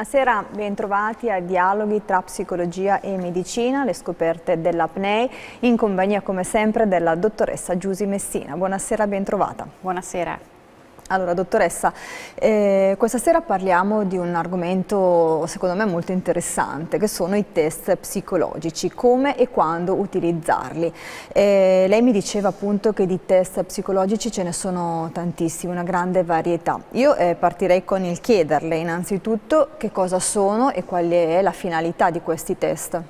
Buonasera, bentrovati a Dialoghi tra Psicologia e Medicina, le scoperte dell'apnei, in compagnia come sempre della dottoressa Giusi Messina. Buonasera, bentrovata. Buonasera. Allora, dottoressa, eh, questa sera parliamo di un argomento secondo me molto interessante, che sono i test psicologici, come e quando utilizzarli. Eh, lei mi diceva appunto che di test psicologici ce ne sono tantissimi, una grande varietà. Io eh, partirei con il chiederle innanzitutto che cosa sono e qual è la finalità di questi test.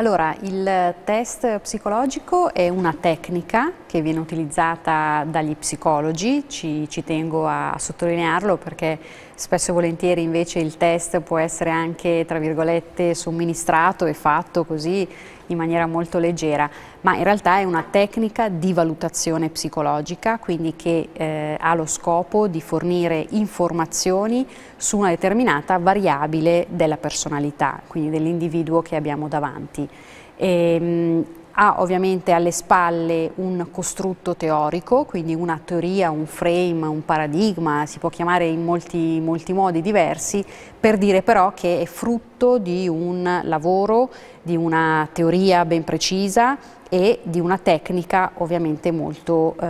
Allora, il test psicologico è una tecnica che viene utilizzata dagli psicologi, ci, ci tengo a sottolinearlo perché spesso e volentieri invece il test può essere anche, tra virgolette, somministrato e fatto così in maniera molto leggera, ma in realtà è una tecnica di valutazione psicologica, quindi che eh, ha lo scopo di fornire informazioni su una determinata variabile della personalità, quindi dell'individuo che abbiamo davanti. E, ehm, ha ovviamente alle spalle un costrutto teorico, quindi una teoria, un frame, un paradigma, si può chiamare in molti, molti modi diversi, per dire però che è frutto di un lavoro, di una teoria ben precisa e di una tecnica ovviamente molto eh,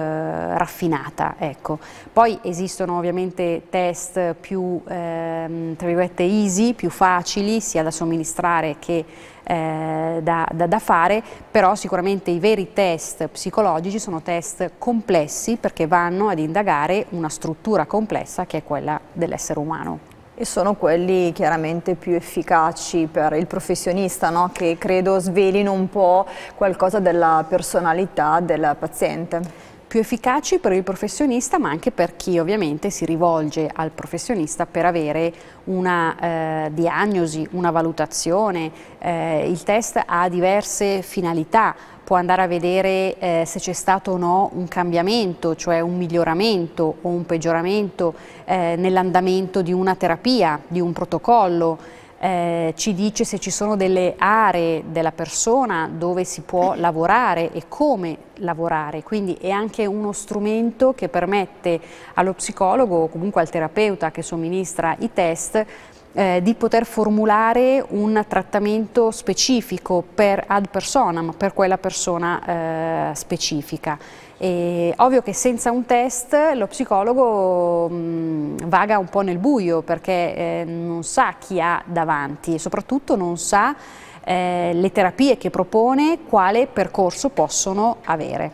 raffinata. Ecco. Poi esistono ovviamente test più ehm, easy, più facili sia da somministrare che eh, da, da, da, fare, però sicuramente i veri test psicologici sono test complessi perché vanno ad indagare una struttura complessa che è quella dell'essere umano. E sono quelli chiaramente più efficaci per il professionista, no? che credo svelino un po' qualcosa della personalità del paziente più efficaci per il professionista ma anche per chi ovviamente si rivolge al professionista per avere una eh, diagnosi, una valutazione. Eh, il test ha diverse finalità, può andare a vedere eh, se c'è stato o no un cambiamento, cioè un miglioramento o un peggioramento eh, nell'andamento di una terapia, di un protocollo, eh, ci dice se ci sono delle aree della persona dove si può lavorare e come lavorare, quindi è anche uno strumento che permette allo psicologo o comunque al terapeuta che somministra i test eh, di poter formulare un trattamento specifico per ad personam, per quella persona eh, specifica. E ovvio che senza un test lo psicologo mh, mm, vaga un po' nel buio perché eh, non sa chi ha davanti e soprattutto non sa eh, le terapie che propone, quale percorso possono avere.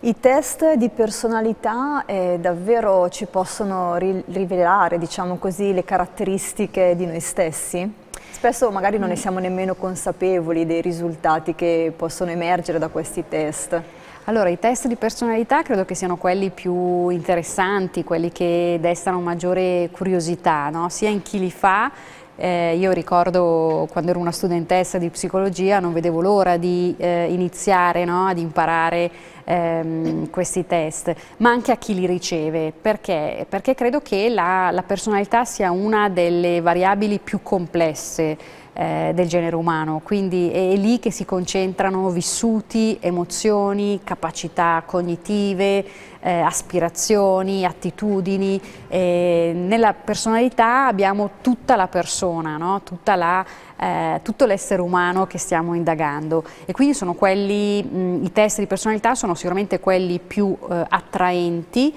I test di personalità eh, davvero ci possono ri rivelare, diciamo così, le caratteristiche di noi stessi? Spesso magari non ne siamo nemmeno consapevoli dei risultati che possono emergere da questi test. Allora, i test di personalità credo che siano quelli più interessanti, quelli che destano maggiore curiosità, no? sia in chi li fa eh, io ricordo quando ero una studentessa di psicologia non vedevo l'ora di eh, iniziare no? ad imparare ehm, questi test, ma anche a chi li riceve, perché? Perché credo che la, la personalità sia una delle variabili più complesse eh, del genere umano, quindi è lì che si concentrano vissuti, emozioni, capacità cognitive, eh, aspirazioni, attitudini. Eh, nella personalità abbiamo tutta la persona, no? tutta la, eh, tutto l'essere umano che stiamo indagando e quindi sono quelli, mh, i test di personalità sono sicuramente quelli più eh, attraenti,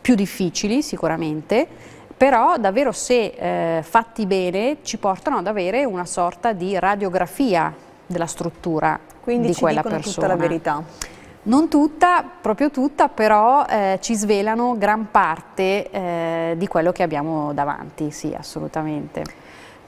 più difficili sicuramente, però davvero se eh, fatti bene ci portano ad avere una sorta di radiografia della struttura Quindi di quella persona. Quindi ci tutta la verità. Non tutta, proprio tutta, però eh, ci svelano gran parte eh, di quello che abbiamo davanti, sì, assolutamente.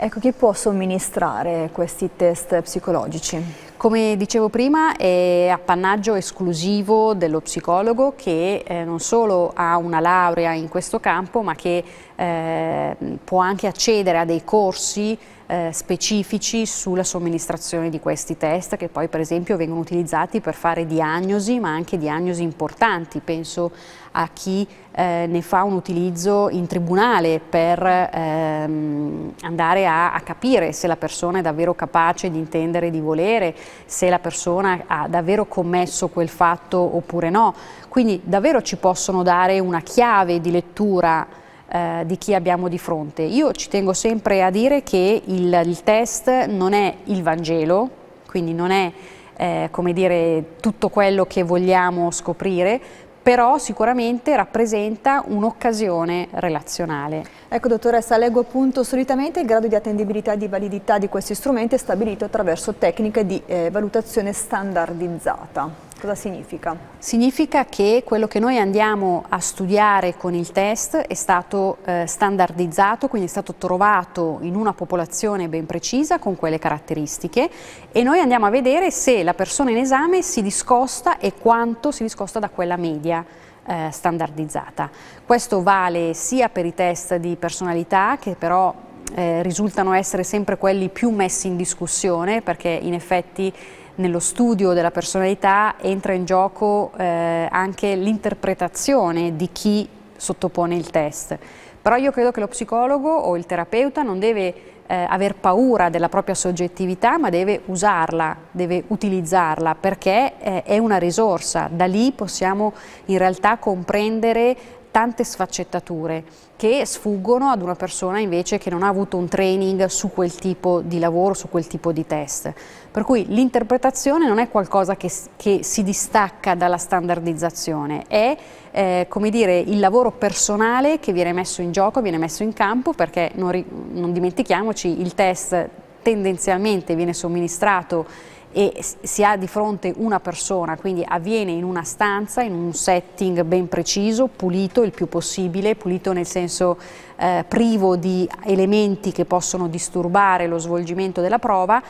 Ecco, chi può somministrare questi test psicologici? Come dicevo prima è appannaggio esclusivo dello psicologo che eh, non solo ha una laurea in questo campo ma che eh, può anche accedere a dei corsi eh, specifici sulla somministrazione di questi test che poi per esempio vengono utilizzati per fare diagnosi ma anche diagnosi importanti, penso a chi eh, ne fa un utilizzo in tribunale per ehm, andare a, a, capire se la persona è davvero capace di intendere e di volere, se la persona ha davvero commesso quel fatto oppure no. Quindi davvero ci possono dare una chiave di lettura eh, di chi abbiamo di fronte. Io ci tengo sempre a dire che il, il test non è il Vangelo, quindi non è eh, come dire, tutto quello che vogliamo scoprire, però sicuramente rappresenta un'occasione relazionale. Ecco dottoressa, leggo appunto solitamente il grado di attendibilità e di validità di questi strumenti è stabilito attraverso tecniche di eh, valutazione standardizzata. Cosa significa? Significa che quello che noi andiamo a studiare con il test è stato eh, standardizzato, quindi è stato trovato in una popolazione ben precisa con quelle caratteristiche e noi andiamo a vedere se la persona in esame si discosta e quanto si discosta da quella media eh, standardizzata. Questo vale sia per i test di personalità che però eh, risultano essere sempre quelli più messi in discussione perché in effetti nello studio della personalità entra in gioco eh, anche l'interpretazione di chi sottopone il test. Però io credo che lo psicologo o il terapeuta non deve eh, aver paura della propria soggettività, ma deve usarla, deve utilizzarla, perché eh, è una risorsa. Da lì possiamo in realtà comprendere tante sfaccettature che sfuggono ad una persona invece che non ha avuto un training su quel tipo di lavoro, su quel tipo di test. Per cui l'interpretazione non è qualcosa che, che, si distacca dalla standardizzazione, è eh, come dire il lavoro personale che viene messo in gioco, viene messo in campo perché non, non dimentichiamoci il test tendenzialmente viene somministrato e si ha di fronte una persona, quindi avviene in una stanza, in un setting ben preciso, pulito il più possibile, pulito nel senso eh, privo di elementi che possono disturbare lo svolgimento della prova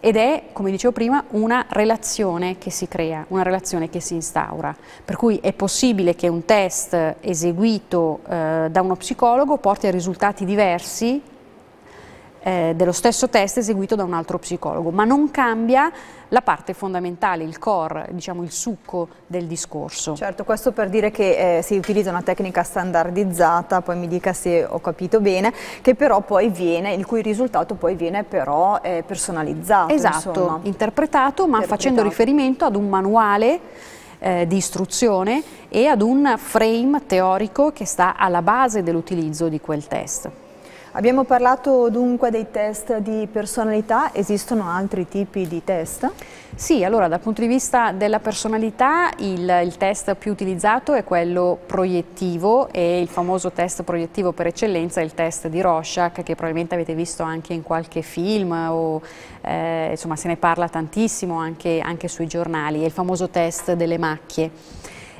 ed è, come dicevo prima, una relazione che si crea, una relazione che si instaura. Per cui è possibile che un test eseguito eh, da uno psicologo porti a risultati diversi eh, dello stesso test eseguito da un altro psicologo, ma non cambia la parte fondamentale, il core, diciamo il succo del discorso. Certo, questo per dire che eh, si utilizza una tecnica standardizzata, poi mi dica se ho capito bene, che però poi viene, il cui risultato poi viene però eh, personalizzato. Esatto, insomma. interpretato, ma interpretato. facendo riferimento ad un manuale eh, di istruzione e ad un frame teorico che sta alla base dell'utilizzo di quel test. Abbiamo parlato dunque dei test di personalità, esistono altri tipi di test? Sì, allora dal punto di vista della personalità il, il, test più utilizzato è quello proiettivo e il famoso test proiettivo per eccellenza è il test di Rorschach che probabilmente avete visto anche in qualche film o eh, insomma se ne parla tantissimo anche, anche sui giornali, è il famoso test delle macchie.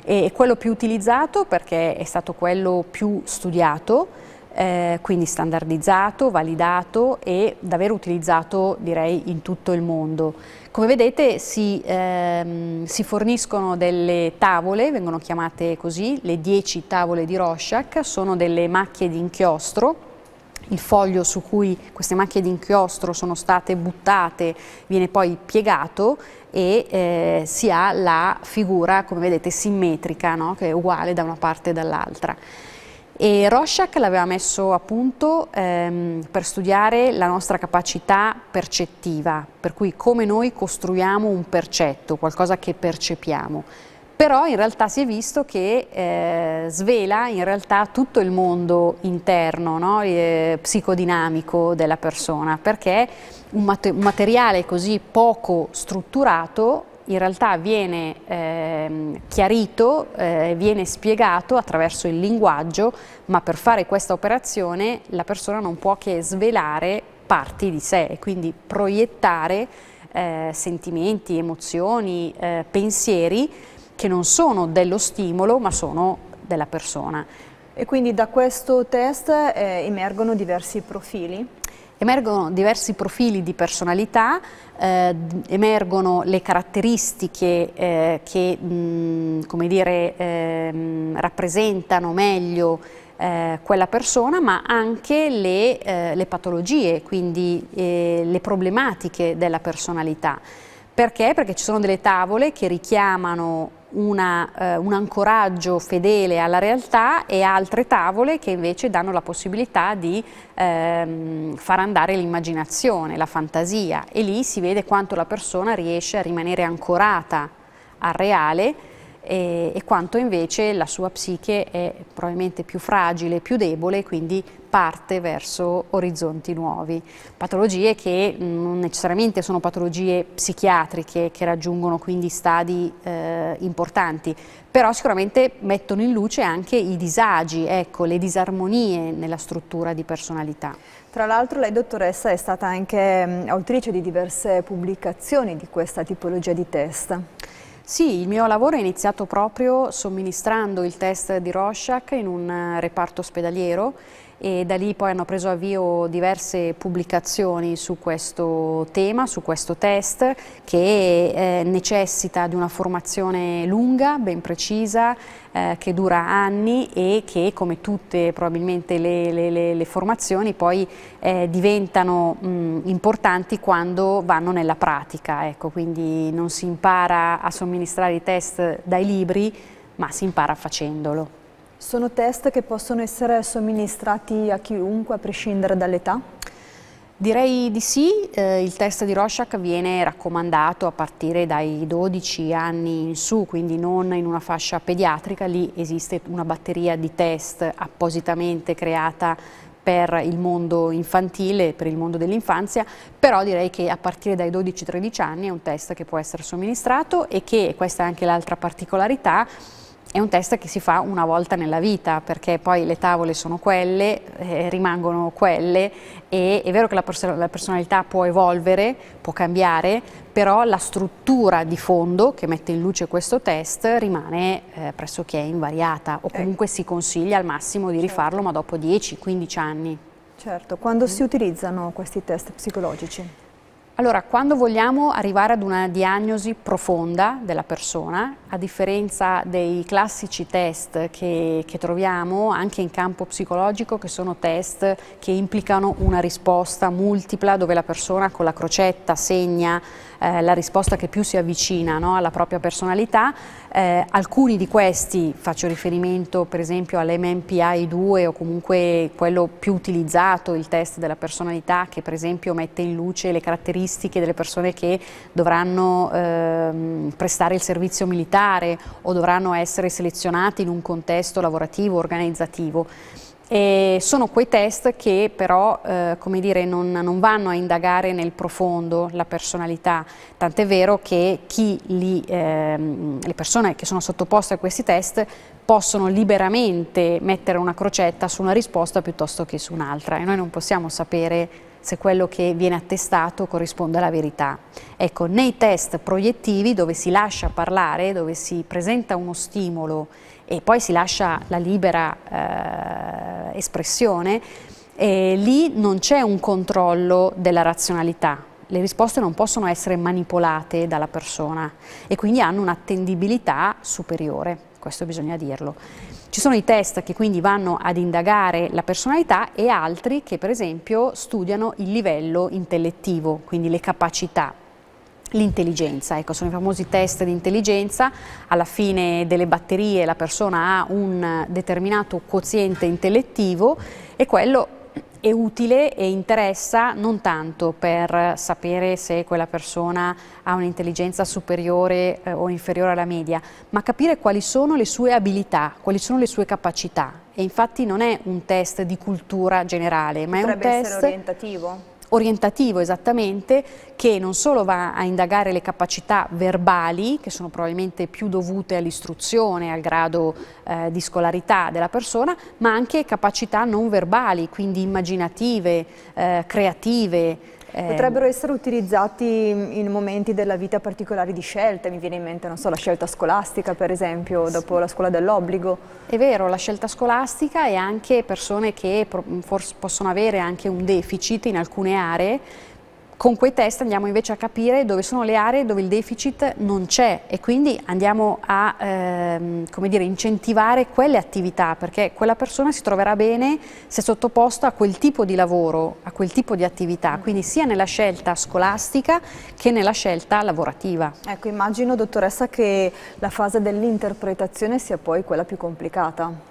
E è quello più utilizzato perché è stato quello più studiato eh, quindi standardizzato, validato e davvero utilizzato direi in tutto il mondo. Come vedete si, ehm, si forniscono delle tavole, vengono chiamate così, le 10 tavole di Rorschach, sono delle macchie di inchiostro il foglio su cui queste macchie di inchiostro sono state buttate viene poi piegato e eh, si ha la figura, come vedete, simmetrica, no? che è uguale da una parte e dall'altra e Rorschach l'aveva messo a punto ehm, per studiare la nostra capacità percettiva, per cui come noi costruiamo un percetto, qualcosa che percepiamo. Però in realtà si è visto che eh, svela in realtà tutto il mondo interno, no? eh, psicodinamico della persona, perché un, mat un materiale così poco strutturato in realtà viene eh, chiarito, eh, viene spiegato attraverso il linguaggio, ma per fare questa operazione la persona non può che svelare parti di sé e quindi proiettare eh, sentimenti, emozioni, eh, pensieri che non sono dello stimolo ma sono della persona. E quindi da questo test eh, emergono diversi profili? Emergono diversi profili di personalità, eh, emergono le caratteristiche eh, che mh, mm, dire, eh, rappresentano meglio eh, quella persona, ma anche le, eh, le patologie, quindi eh, le problematiche della personalità. Perché? Perché ci sono delle tavole che richiamano una, eh, un ancoraggio fedele alla realtà e altre tavole che invece danno la possibilità di ehm, far andare l'immaginazione, la fantasia e lì si vede quanto la persona riesce a rimanere ancorata al reale e, e quanto invece la sua psiche è probabilmente più fragile, più debole, quindi parte verso orizzonti nuovi. Patologie che mm, non necessariamente sono patologie psichiatriche che raggiungono quindi stadi eh, importanti, però sicuramente mettono in luce anche i disagi, ecco, le disarmonie nella struttura di personalità. Tra l'altro lei dottoressa è stata anche mm, autrice di diverse pubblicazioni di questa tipologia di test. Sì, il mio lavoro è iniziato proprio somministrando il test di Rorschach in un eh, reparto ospedaliero e da lì poi hanno preso avvio diverse pubblicazioni su questo tema, su questo test che eh, necessita di una formazione lunga, ben precisa, eh, che dura anni e che come tutte probabilmente le, le, le, le formazioni poi eh, diventano mh, importanti quando vanno nella pratica, ecco, quindi non si impara a somministrare i test dai libri ma si impara facendolo. Sono test che possono essere somministrati a chiunque, a prescindere dall'età? Direi di sì, eh, il test di Rorschach viene raccomandato a partire dai 12 anni in su, quindi non in una fascia pediatrica, lì esiste una batteria di test appositamente creata per il mondo infantile, per il mondo dell'infanzia, però direi che a partire dai 12-13 anni è un test che può essere somministrato e che, questa è anche l'altra particolarità, è un test che si fa una volta nella vita perché poi le tavole sono quelle, eh, rimangono quelle e è vero che la, pers la, personalità può evolvere, può cambiare, però la struttura di fondo che mette in luce questo test rimane eh, pressoché invariata o comunque ecco. si consiglia al massimo di certo. rifarlo certo. ma dopo 10-15 anni. Certo, quando mm. si utilizzano questi test psicologici? Allora, quando vogliamo arrivare ad una diagnosi profonda della persona, a differenza dei classici test che, che, troviamo anche in campo psicologico, che sono test che implicano una risposta multipla dove la persona con la crocetta segna eh, la risposta che più si avvicina no, alla propria personalità. Eh, alcuni di questi, faccio riferimento per esempio all'MMPI2 o comunque quello più utilizzato, il test della personalità che per esempio mette in luce le caratteristiche delle persone che dovranno ehm, prestare il servizio militare o dovranno essere selezionati in un contesto lavorativo, organizzativo. E sono quei test che però eh, come dire, non, non, vanno a indagare nel profondo la personalità, tant'è vero che li, ehm, le persone che sono sottoposte a questi test possono liberamente mettere una crocetta su una risposta piuttosto che su un'altra e noi non possiamo sapere se quello che viene attestato corrisponde alla verità. Ecco, nei test proiettivi dove si lascia parlare, dove si presenta uno stimolo e poi si lascia la libera eh, espressione, eh, lì non c'è un controllo della razionalità. Le risposte non possono essere manipolate dalla persona e quindi hanno un'attendibilità superiore, questo bisogna dirlo. Ci sono i test che quindi vanno ad indagare la personalità e altri che per esempio studiano il livello intellettivo, quindi le capacità L'intelligenza, ecco, sono i famosi test di intelligenza, alla fine delle batterie la persona ha un determinato quoziente intellettivo e quello è utile e interessa non tanto per sapere se quella persona ha un'intelligenza superiore eh, o inferiore alla media, ma capire quali sono le sue abilità, quali sono le sue capacità. E infatti non è un test di cultura generale, ma Potrebbe è un test... orientativo? orientativo esattamente che non solo va a indagare le capacità verbali, che sono probabilmente più dovute all'istruzione, al grado eh, di scolarità della persona, ma anche capacità non verbali, quindi immaginative, eh, creative, Ehm, Potrebbero essere utilizzati in momenti della vita particolari di scelta, mi viene in mente, non so, la scelta scolastica per esempio, dopo sì. la scuola dell'obbligo. È vero, la scelta scolastica e anche persone che possono avere anche un deficit in alcune aree, con quei test andiamo invece a capire dove sono le aree dove il deficit non c'è e quindi andiamo a ehm, come dire, incentivare quelle attività perché quella persona si troverà bene se è sottoposta a quel tipo di lavoro, a quel tipo di attività, quindi sia nella scelta scolastica che nella scelta lavorativa. Ecco, immagino dottoressa che la fase dell'interpretazione sia poi quella più complicata.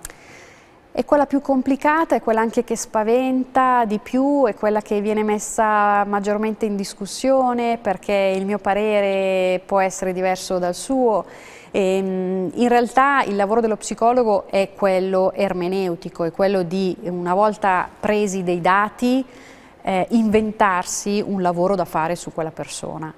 E quella più complicata è quella anche che spaventa di più, è quella che viene messa maggiormente in discussione perché il mio parere può essere diverso dal suo. E, ehm, in realtà il lavoro dello psicologo è quello ermeneutico, è quello di una volta presi dei dati eh, inventarsi un lavoro da fare su quella persona.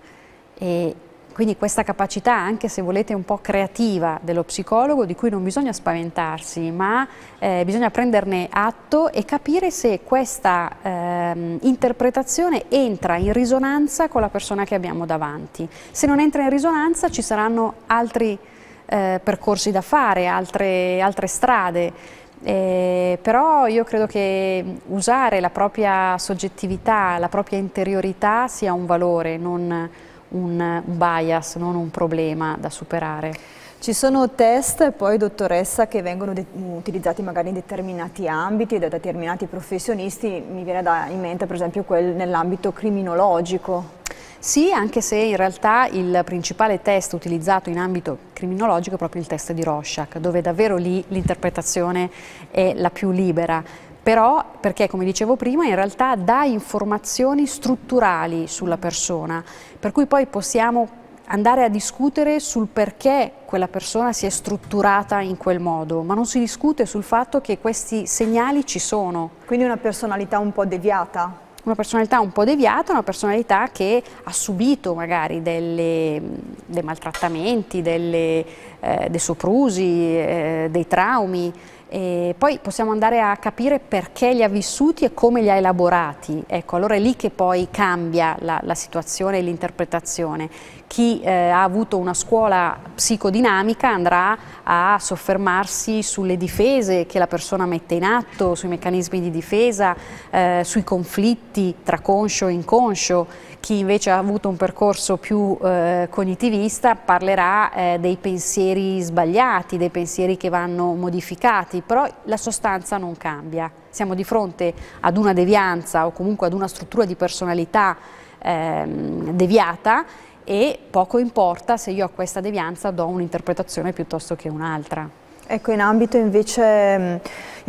E, quindi questa capacità, anche se volete un po' creativa dello psicologo, di cui non bisogna spaventarsi, ma eh, bisogna prenderne atto e capire se questa eh, interpretazione entra in risonanza con la persona che abbiamo davanti. Se non entra in risonanza ci saranno altri eh, percorsi da fare, altre, altre strade. Eh, però io credo che usare la propria soggettività, la propria interiorità sia un valore, non, un, un bias, non un problema da superare. Ci sono test poi dottoressa che vengono mm, utilizzati magari in determinati ambiti da determinati professionisti, mi viene da, in mente per esempio quello nell'ambito criminologico. Sì, anche se in realtà il principale test utilizzato in ambito criminologico è proprio il test di Rorschach, dove davvero lì l'interpretazione è la più libera però perché come dicevo prima in realtà dà informazioni strutturali sulla persona, per cui poi possiamo andare a discutere sul perché quella persona si è strutturata in quel modo, ma non si discute sul fatto che questi segnali ci sono. Quindi una personalità un po' deviata? Una personalità un po' deviata, una personalità che ha subito magari delle, dei maltrattamenti, delle, eh, dei soprusi, eh, dei traumi. E poi possiamo andare a capire perché li ha vissuti e come li ha elaborati. Ecco, allora è lì che poi cambia la, la situazione e l'interpretazione. Chi eh, ha avuto una scuola psicodinamica andrà a soffermarsi sulle difese che la persona mette in atto, sui meccanismi di difesa, eh, sui conflitti tra conscio e inconscio chi invece ha avuto un percorso più eh, cognitivista parlerà eh, dei pensieri sbagliati, dei pensieri che vanno modificati, però la sostanza non cambia. Siamo di fronte ad una devianza o comunque ad una struttura di personalità ehm, deviata e poco importa se io a questa devianza do un'interpretazione piuttosto che un'altra. Ecco, in ambito invece mm,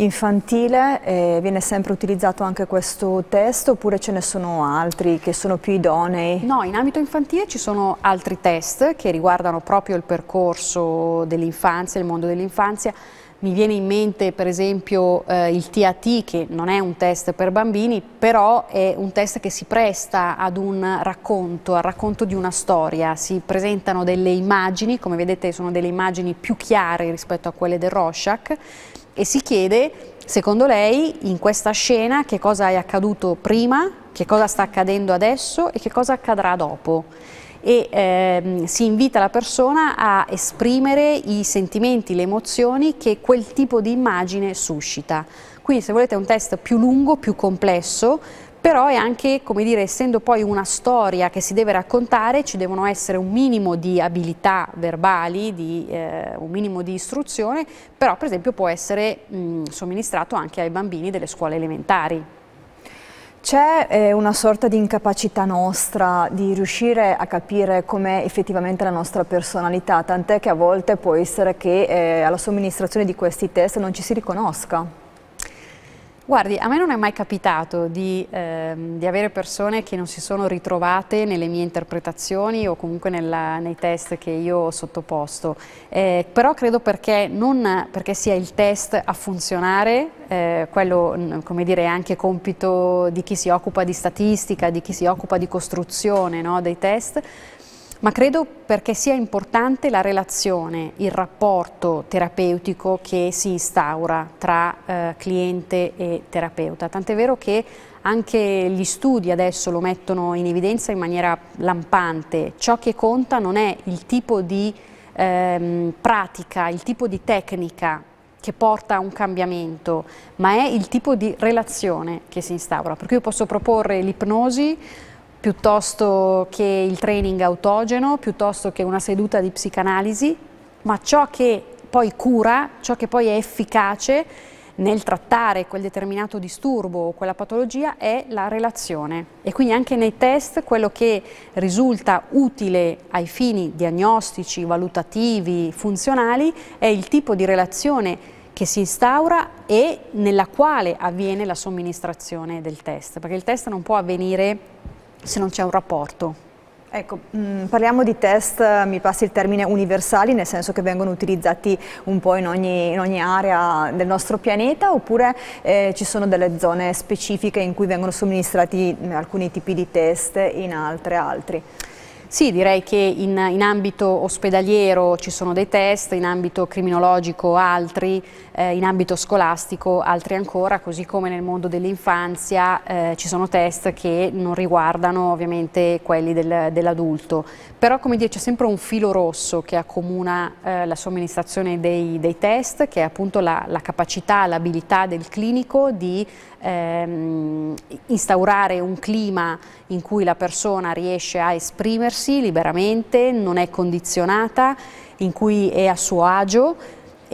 infantile eh, viene sempre utilizzato anche questo test oppure ce ne sono altri che sono più idonei? No, in ambito infantile ci sono altri test che riguardano proprio il percorso dell'infanzia, il mondo dell'infanzia, mi viene in mente per esempio eh, il TAT che non è un test per bambini, però è un test che si presta ad un racconto, al racconto di una storia. Si presentano delle immagini, come vedete sono delle immagini più chiare rispetto a quelle del Rorschach e si chiede secondo lei in questa scena che cosa è accaduto prima, che cosa sta accadendo adesso e che cosa accadrà dopo e ehm, si invita la persona a esprimere i sentimenti, le emozioni che quel tipo di immagine suscita. Quindi se volete un test più lungo, più complesso, però è anche, come dire, essendo poi una storia che si deve raccontare, ci devono essere un minimo di abilità verbali, di, eh, un minimo di istruzione, però per esempio può essere mh, mm, somministrato anche ai bambini delle scuole elementari. C'è eh, una sorta di incapacità nostra di riuscire a capire com'è effettivamente la nostra personalità, tant'è che a volte può essere che eh, alla somministrazione di questi test non ci si riconosca. Guardi, a me non è mai capitato di, ehm, di, avere persone che non si sono ritrovate nelle mie interpretazioni o comunque nella, nei test che io ho sottoposto, eh, però credo perché non perché sia il test a funzionare, eh, quello come dire è anche compito di chi si occupa di statistica, di chi si occupa di costruzione no, dei test, ma credo perché sia importante la relazione, il rapporto terapeutico che si instaura tra eh, cliente e terapeuta, tant'è vero che anche gli studi adesso lo mettono in evidenza in maniera lampante, ciò che conta non è il tipo di ehm, pratica, il tipo di tecnica che porta a un cambiamento, ma è il tipo di relazione che si instaura. Per cui io posso proporre l'ipnosi piuttosto che il training autogeno, piuttosto che una seduta di psicanalisi, ma ciò che poi cura, ciò che poi è efficace nel trattare quel determinato disturbo o quella patologia è la relazione e quindi anche nei test quello che risulta utile ai fini diagnostici, valutativi, funzionali è il tipo di relazione che si instaura e nella quale avviene la somministrazione del test, perché il test non può avvenire se non c'è un rapporto. Ecco, mh, mm, parliamo di test, eh, mi passi il termine universali, nel senso che vengono utilizzati un po' in ogni, in ogni area del nostro pianeta, oppure eh, ci sono delle zone specifiche in cui vengono somministrati mm, alcuni tipi di test e in altre altri? Sì, direi che in, in, ambito ospedaliero ci sono dei test, in ambito criminologico altri, eh, in ambito scolastico altri ancora, così come nel mondo dell'infanzia eh, ci sono test che non riguardano ovviamente quelli del, dell'adulto. Però come dire c'è sempre un filo rosso che accomuna eh, la somministrazione dei, dei, test, che è appunto la, la capacità, l'abilità del clinico di ehm, instaurare un clima in cui la persona riesce a esprimersi liberamente, non è condizionata, in cui è a suo agio,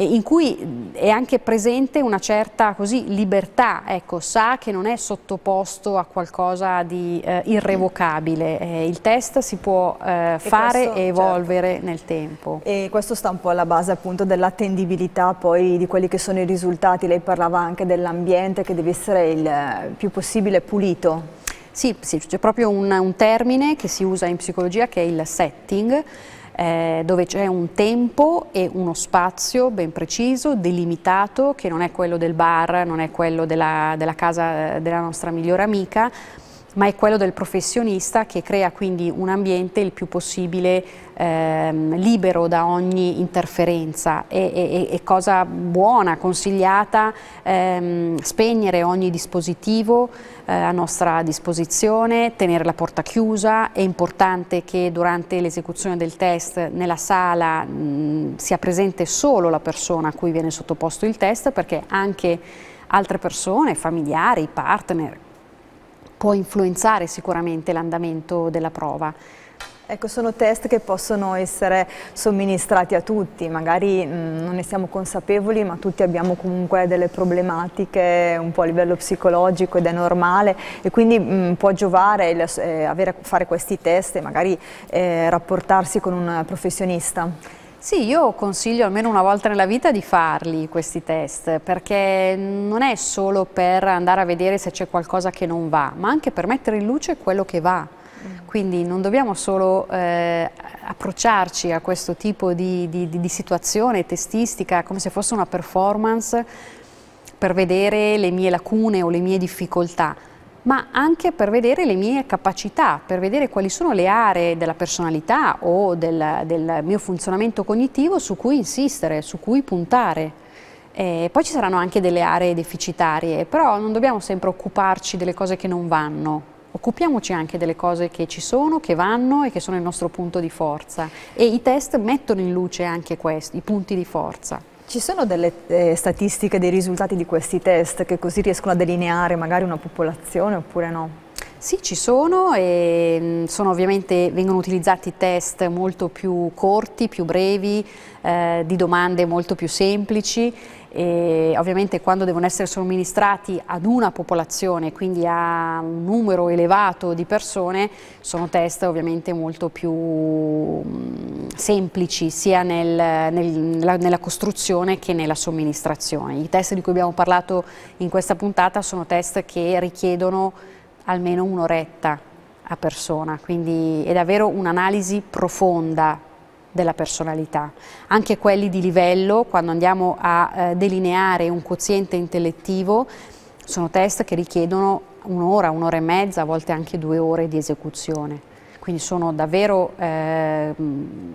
in cui è anche presente una certa così, libertà, ecco, sa che non è sottoposto a qualcosa di eh, irrevocabile, eh, il test si può eh, e fare questo, e certo. evolvere certo. nel tempo. E questo sta un po' alla base appunto dell'attendibilità poi di quelli che sono i risultati, lei parlava anche dell'ambiente che deve essere il eh, più possibile pulito. Sì, sì c'è proprio un, un termine che si usa in psicologia che è il setting, eh, dove c'è un tempo e uno spazio ben preciso, delimitato, che non è quello del bar, non è quello della, della casa eh, della nostra migliore amica, ma è quello del professionista che crea quindi un ambiente il più possibile ehm, libero da ogni interferenza. È, cosa buona, consigliata, ehm, spegnere ogni dispositivo eh, a nostra disposizione, tenere la porta chiusa, è importante che durante l'esecuzione del test nella sala mh, sia presente solo la persona a cui viene sottoposto il test perché anche altre persone, familiari, partner, può influenzare sicuramente l'andamento della prova. Ecco, sono test che possono essere somministrati a tutti, magari mh, mm, non ne siamo consapevoli, ma tutti abbiamo comunque delle problematiche un po' a livello psicologico ed è normale e quindi mh, mm, può giovare il, eh, avere, fare questi test e magari eh, rapportarsi con un professionista. Sì, io consiglio almeno una volta nella vita di farli questi test, perché non è solo per andare a vedere se c'è qualcosa che non va, ma anche per mettere in luce quello che va. Mm. Quindi non dobbiamo solo eh, approcciarci a questo tipo di, di, di, situazione testistica come se fosse una performance per vedere le mie lacune o le mie difficoltà, ma anche per vedere le mie capacità, per vedere quali sono le aree della personalità o del, del mio funzionamento cognitivo su cui insistere, su cui puntare. Eh, poi ci saranno anche delle aree deficitarie, però non dobbiamo sempre occuparci delle cose che non vanno. Occupiamoci anche delle cose che ci sono, che vanno e che sono il nostro punto di forza. E i test mettono in luce anche questi, i punti di forza. Ci sono delle eh, statistiche dei risultati di questi test che così riescono a delineare magari una popolazione oppure no? Sì, ci sono e mm, sono ovviamente, vengono utilizzati test molto più corti, più brevi, eh, di domande molto più semplici e ovviamente quando devono essere somministrati ad una popolazione, quindi a un numero elevato di persone, sono test ovviamente molto più mm, semplici sia nel, nel, nella, nella costruzione che nella somministrazione. I test di cui abbiamo parlato in questa puntata sono test che richiedono almeno un'oretta a persona, quindi è davvero un'analisi profonda della personalità. Anche quelli di livello, quando andiamo a eh, delineare un quoziente intellettivo, sono test che richiedono un'ora, un'ora e mezza, a volte anche due ore di esecuzione. Quindi sono davvero eh,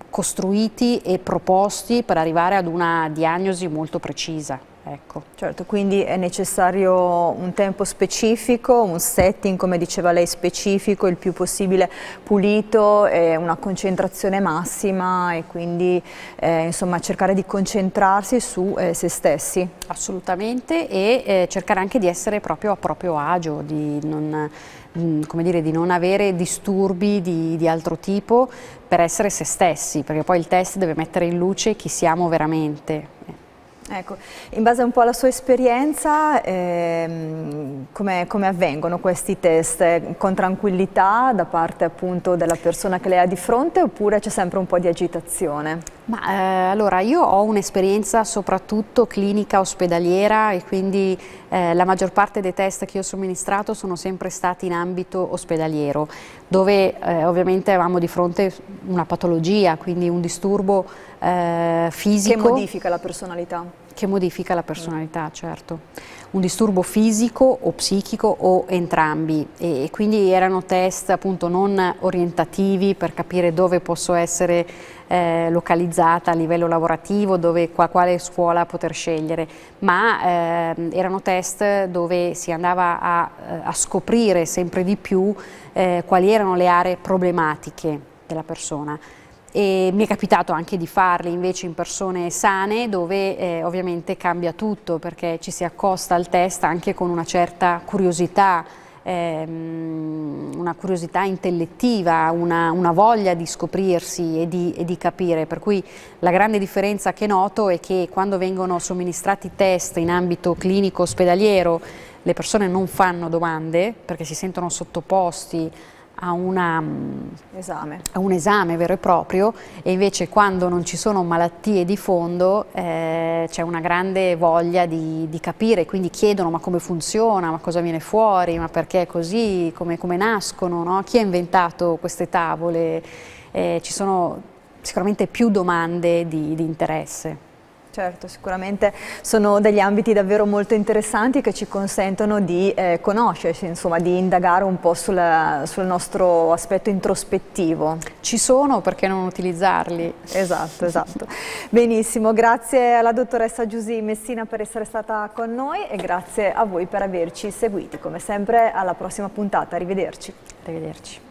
costruiti e proposti per arrivare ad una diagnosi molto precisa. Ecco. Certo, quindi è necessario un tempo specifico, un setting, come diceva lei, specifico, il più possibile pulito, una concentrazione massima e quindi eh, insomma cercare di concentrarsi su eh, se stessi. Assolutamente e eh, cercare anche di essere proprio a proprio agio, di non mm, come dire, di non avere disturbi di, di, altro tipo per essere se stessi, perché poi il test deve mettere in luce chi siamo veramente. Ecco, in base un po' alla sua esperienza, ehm, come, come, avvengono questi test? Con tranquillità da parte appunto della persona che lei ha di fronte oppure c'è sempre un po' di agitazione? Ma, eh, allora, io ho un'esperienza soprattutto clinica ospedaliera e quindi eh, la maggior parte dei test che io ho somministrato sono sempre stati in ambito ospedaliero, dove eh, ovviamente avevamo di fronte una patologia, quindi un disturbo eh, fisico. Che modifica la personalità? Che modifica la personalità, certo. Un disturbo fisico o psichico o entrambi e, e quindi erano test appunto non orientativi per capire dove posso essere eh, localizzata a livello lavorativo, dove, qua, quale scuola poter scegliere, ma eh, erano test dove si andava a, eh, a scoprire sempre di più eh, quali erano le aree problematiche della persona e mi è capitato anche di farli invece in persone sane dove eh, ovviamente cambia tutto perché ci si accosta al test anche con una certa curiosità, ehm, una curiosità intellettiva, una, una voglia di scoprirsi e di, e di, capire, per cui la grande differenza che noto è che quando vengono somministrati test in ambito clinico ospedaliero le persone non fanno domande perché si sentono sottoposti a, una, mm, esame. a, un esame vero e proprio e invece quando non ci sono malattie di fondo eh, c'è una grande voglia di, di, capire, quindi chiedono ma come funziona, ma cosa viene fuori, ma perché è così, come, come nascono, no? chi ha inventato queste tavole, eh, ci sono sicuramente più domande di, di interesse. Certo, sicuramente sono degli ambiti davvero molto interessanti che ci consentono di eh, conoscerci, insomma, di indagare un po' sulla, sul nostro aspetto introspettivo. Ci sono, perché non utilizzarli? Esatto, esatto. Benissimo, grazie alla dottoressa Giusy Messina per essere stata con noi e grazie a voi per averci seguiti. Come sempre alla prossima puntata, arrivederci. Arrivederci.